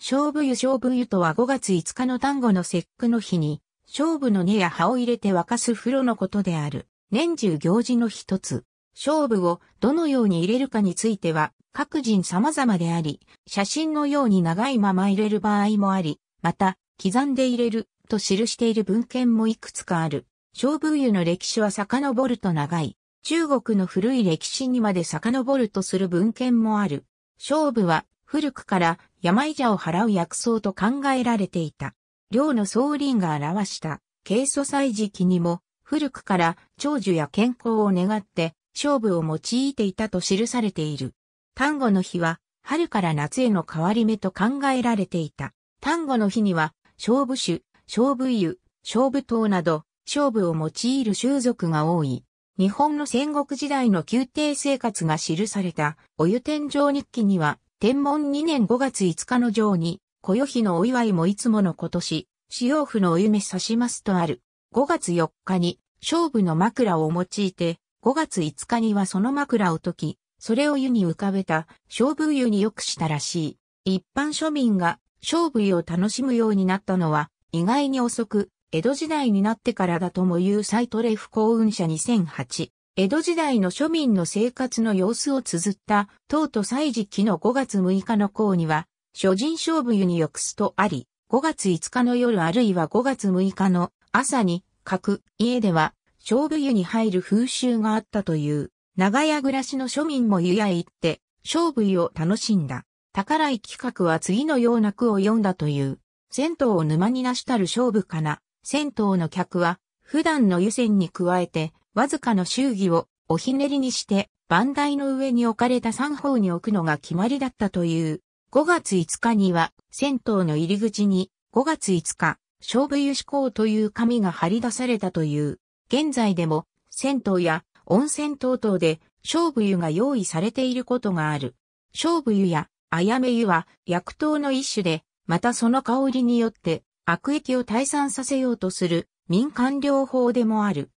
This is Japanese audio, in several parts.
勝負湯勝負湯とは5月5日の単語の節句の日に、勝負の根や葉を入れて沸かす風呂のことである。年中行事の一つ。勝負をどのように入れるかについては、各人様々であり、写真のように長いまま入れる場合もあり、また、刻んで入れると記している文献もいくつかある。勝負湯の歴史は遡ると長い。中国の古い歴史にまで遡るとする文献もある。勝負は古くから山者を払う薬草と考えられていた。寮の総林が表した軽素祭時期にも古くから長寿や健康を願って勝負を用いていたと記されている。単語の日は春から夏への変わり目と考えられていた。単語の日には勝負種、勝負湯、勝負刀など勝負を用いる習俗が多い。日本の戦国時代の宮廷生活が記されたお湯天井日記には天文2年5月5日の上に、小夜日のお祝いもいつもの今年、使用府のお夢刺しますとある。5月4日に、勝負の枕を用いて、5月5日にはその枕を解き、それを湯に浮かべた、勝負湯によくしたらしい。一般庶民が、勝負湯を楽しむようになったのは、意外に遅く、江戸時代になってからだとも言うサイトレフ幸運者2008。江戸時代の庶民の生活の様子を綴った、唐と歳時期の5月6日の項には、諸人勝負湯に浴すとあり、5月5日の夜あるいは5月6日の朝に、各家では、勝負湯に入る風習があったという、長屋暮らしの庶民も湯屋へ行って、勝負湯を楽しんだ。宝井企画は次のような句を読んだという、銭湯を沼になしたる勝負かな、銭湯の客は、普段の湯船に加えて、わずかの周儀をおひねりにして番台の上に置かれた三方に置くのが決まりだったという。5月5日には銭湯の入り口に5月5日、勝負湯志向という紙が貼り出されたという。現在でも銭湯や温泉等々で勝負湯が用意されていることがある。勝負湯やあやめ湯は薬湯の一種で、またその香りによって悪液を退散させようとする民間療法でもある。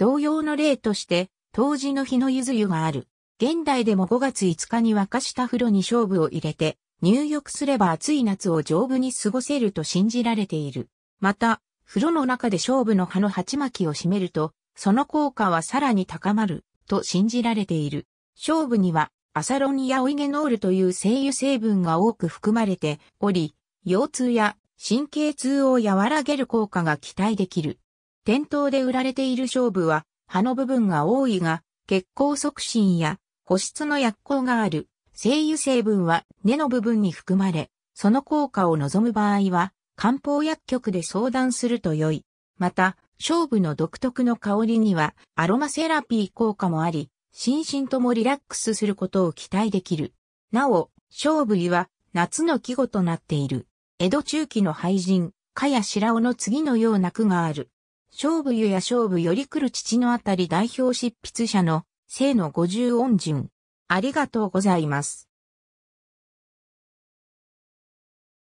同様の例として、当時の日のゆず湯がある。現代でも5月5日に沸かした風呂に勝負を入れて、入浴すれば暑い夏を丈夫に過ごせると信じられている。また、風呂の中で勝負の葉の鉢巻きを締めると、その効果はさらに高まる、と信じられている。勝負には、アサロニやオイゲノールという精油成分が多く含まれており、腰痛や神経痛を和らげる効果が期待できる。店頭で売られている勝負は、葉の部分が多いが、血行促進や保湿の薬効がある。精油成分は根の部分に含まれ、その効果を望む場合は、漢方薬局で相談すると良い。また、勝負の独特の香りにはアロマセラピー効果もあり、心身ともリラックスすることを期待できる。なお、勝負には夏の季語となっている。江戸中期の俳人、かや白尾の次のような句がある。勝負湯や勝負より来る父のあたり代表執筆者の生の五十音順。ありがとうございます。